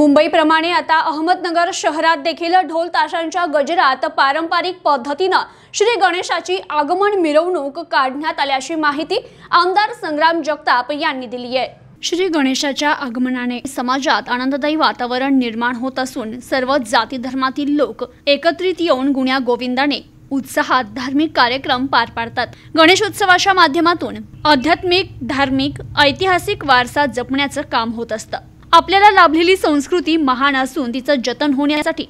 मुंबईप्रमाणे आता अहमदनगर शहरात देखील ढोल ताशांच्या गजरात पारंपरिक पद्धतीनं श्री गणेशाची आगमन मिरवणूक काढण्यात आल्याची माहिती आमदार संग्राम जगताप यांनी दिली आहे श्री गणेशाच्या आगमनाने समाजात आनंददायी वातावरण निर्माण होत असून सर्व जाती धर्मातील लोक एकत्रित येऊन गुण्या गोविंदाने उत्साहात धार्मिक कार्यक्रम पार पाडतात गणेशोत्सवाच्या माध्यमातून आध्यात्मिक धार्मिक ऐतिहासिक वारसा जपण्याचं काम होत असतं आपल्याला लाभलेली संस्कृती महान असून तिचं जतन होण्यासाठी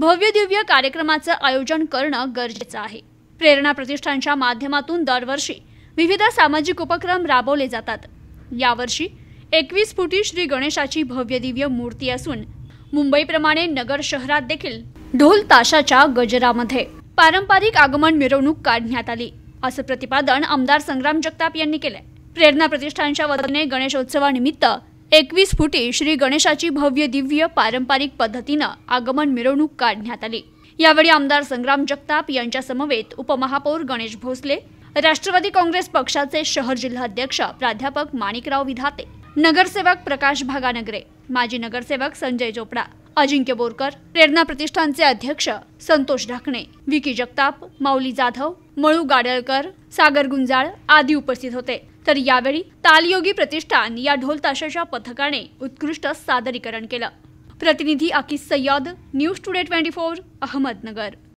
भव्य दिव्य कार्यक्रमाचं आयोजन करणं गरजेचं आहे प्रेरणा प्रतिष्ठानच्या माध्यमातून दरवर्षी विविध सामाजिक उपक्रम राबवले जातात यावर्षी एकवीस फुटी श्री गणेशाची भव्य दिव्य मूर्ती असून मुंबईप्रमाणे नगर शहरात देखील ढोल ताशाच्या गजरामध्ये पारंपरिक आगमन मिरवणूक काढण्यात आली असं प्रतिपादन आमदार संग्राम जगताप यांनी केलं प्रेरणा प्रतिष्ठानच्या वतीने गणेशोत्सवानिमित्त एकवीस फुटी श्री गणेशाची भव्य दिव्य पारंपरिक पद्धतीनं आगमन मिरवणूक काढण्यात आली यावेळी आमदार संग्राम जगताप यांच्या समवेत उपमहापौर गणेश भोसले राष्ट्रवादी काँग्रेस पक्षाचे शहर जिल्हाध्यक्ष प्राध्यापक माणिकराव विधाते नगरसेवक प्रकाश भागानगरे माजी नगरसेवक संजय चोपडा अजिंक्य बोरकर प्रेरणा प्रतिष्ठानचे अध्यक्ष संतोष ढाकणे विकी जगताप माऊली जाधव मळू गाडळकर सागर गुंजाळ आदी उपस्थित होते तर यावेळी तालयोगी प्रतिष्ठान या ढोल ताशाच्या पथकाने उत्कृष्ट सादरीकरण केलं प्रतिनिधी Akis Syed news today twenty four Ahmednagar